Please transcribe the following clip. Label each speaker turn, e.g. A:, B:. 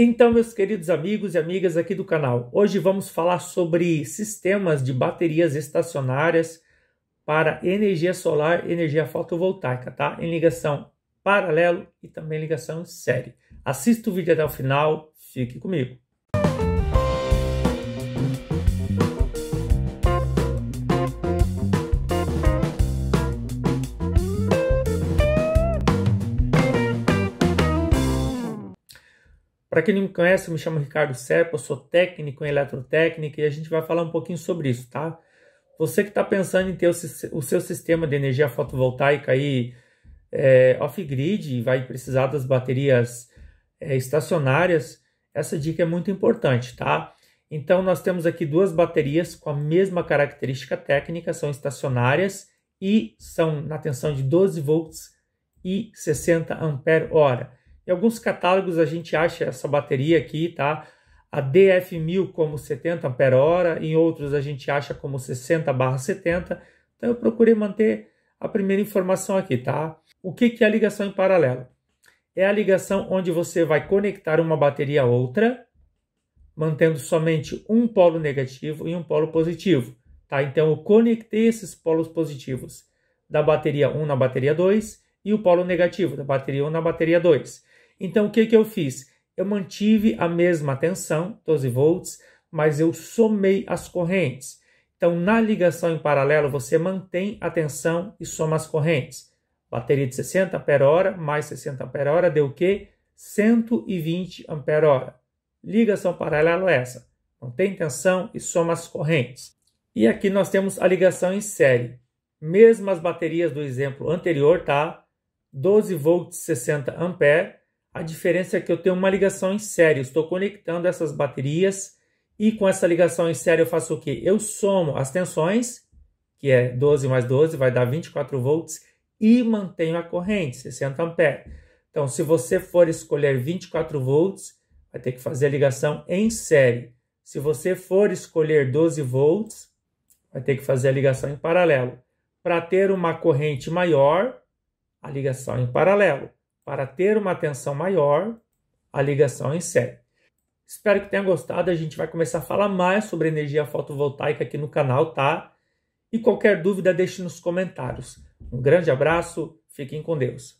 A: Então, meus queridos amigos e amigas aqui do canal, hoje vamos falar sobre sistemas de baterias estacionárias para energia solar, energia fotovoltaica, tá? Em ligação paralelo e também ligação série. Assista o vídeo até o final, fique comigo. Para quem não me conhece, eu me chamo Ricardo Serpa, eu sou técnico em eletrotécnica e a gente vai falar um pouquinho sobre isso, tá? Você que está pensando em ter o, seu sistema de energia fotovoltaica aí é, off-grid e vai precisar das baterias é, estacionárias, essa dica é muito importante, tá? Então nós temos aqui duas baterias com a mesma característica técnica, são estacionárias e são na tensão de 12 volts e 60 ampere hora. Em alguns catálogos a gente acha essa bateria aqui, tá? A DF1000 como 70 Ah, em outros a gente acha como 60/70. Então eu procurei manter a primeira informação aqui, tá? O que que é a ligação em paralelo? É a ligação onde você vai conectar uma bateria a outra, mantendo somente um polo negativo e um polo positivo, tá? Então eu conectei esses polos positivos da bateria 1 na bateria 2 e o polo negativo da bateria 1 na bateria 2. Então, o que, que eu fiz? Eu mantive a mesma tensão, 12 volts, mas eu somei as correntes. Então, na ligação em paralelo, você mantém a tensão e soma as correntes. Bateria de 60 Ah mais 60 Ah deu o quê? 120 Ah. Ligação paralela é essa. Mantém tensão e soma as correntes. E aqui nós temos a ligação em série. Mesmas baterias do exemplo anterior, tá? 12 volts 60 ampere a diferença é que eu tenho uma ligação em série, estou conectando essas baterias e com essa ligação em série eu faço o quê? Eu somo as tensões, que é 12 mais 12, vai dar 24 volts, e mantenho a corrente, 60 amperes. Então, se você for escolher 24 volts, vai ter que fazer a ligação em série. Se você for escolher 12 volts, vai ter que fazer a ligação em paralelo. Para ter uma corrente maior, a ligação é em paralelo para ter uma atenção maior, a ligação em série. Espero que tenha gostado. A gente vai começar a falar mais sobre energia fotovoltaica aqui no canal, tá? E qualquer dúvida, deixe nos comentários. Um grande abraço, fiquem com Deus.